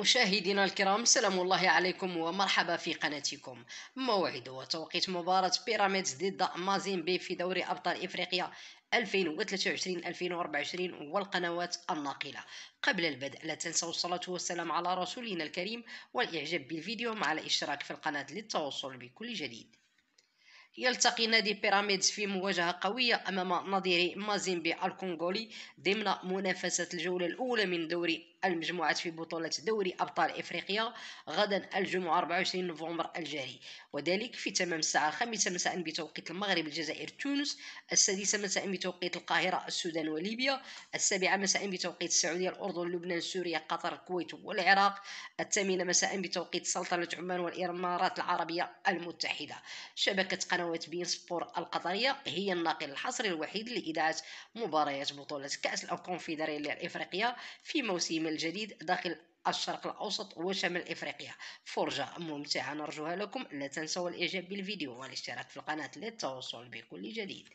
مشاهدينا الكرام سلام الله عليكم ومرحبا في قناتكم موعد وتوقيت مباراة بيراميدز ضد مازيمبي في دوري أبطال إفريقيا 2023-2024 والقنوات الناقلة قبل البدء لا تنسوا الصلاة والسلام على رسولنا الكريم والإعجاب بالفيديو مع الاشتراك في القناة للتوصل بكل جديد يلتقي نادي بيراميدز في مواجهة قوية أمام نظيره مازيمبي الكونغولي ضمن منافسة الجولة الأولى من دوري المجموعات في بطولة دوري أبطال إفريقيا غدا الجمعة 24 نوفمبر الجاري وذلك في تمام الساعة الخامسة مساء بتوقيت المغرب الجزائر تونس السادسة مساء بتوقيت القاهرة السودان وليبيا السابعة مساء بتوقيت السعودية الأردن لبنان سوريا قطر الكويت والعراق الثامنة مساء بتوقيت سلطنة عمان والإمارات العربية المتحدة شبكة قنوات قنوات بين سبور القطريه هي الناقل الحصري الوحيد لاذاعه مباريات بطوله كاس الكونفدراليه الافريقيه في موسم الجديد داخل الشرق الاوسط وشمال افريقيا فرجه ممتعه نرجوها لكم لا تنسوا الاعجاب بالفيديو والاشتراك في القناه للتوصل بكل جديد